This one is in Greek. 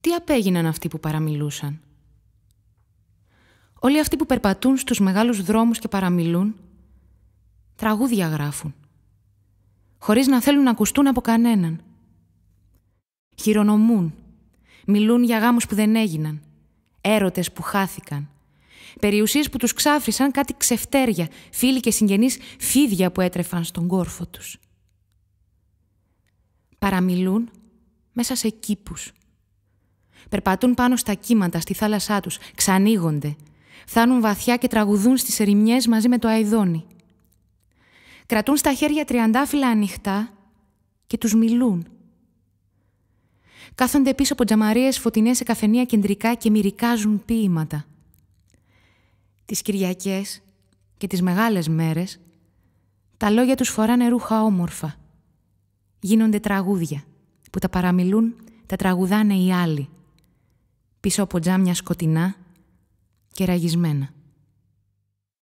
τι απέγιναν αυτοί που παραμιλούσαν. Όλοι αυτοί που περπατούν στους μεγάλους δρόμους και παραμιλούν, τραγούδια γράφουν, χωρίς να θέλουν να ακουστούν από κανέναν. Χειρονομούν, μιλούν για γάμους που δεν έγιναν, έρωτες που χάθηκαν, περιουσίες που τους ξάφρισαν κάτι ξεφτέρια, φίλοι και συγγενείς φίδια που έτρεφαν στον κόρφο τους. Παραμιλούν μέσα σε κήπους, Περπατούν πάνω στα κύματα, στη θάλασσά τους, ξανήγονται. φθάνουν βαθιά και τραγουδούν στις ερημιές μαζί με το αϊδόνι. Κρατούν στα χέρια τριαντάφυλλα ανοιχτά και τους μιλούν. Κάθονται πίσω από τζαμαρίες φωτεινές σε καφενεία κεντρικά και μυρικάζουν ποίηματα. Τις Κυριακές και τις μεγάλες μέρες τα λόγια τους φοράνε ρούχα όμορφα. Γίνονται τραγούδια που τα παραμιλούν, τα τραγουδάνε οι άλλοι πίσω από τζάμια σκοτεινά και ραγισμένα.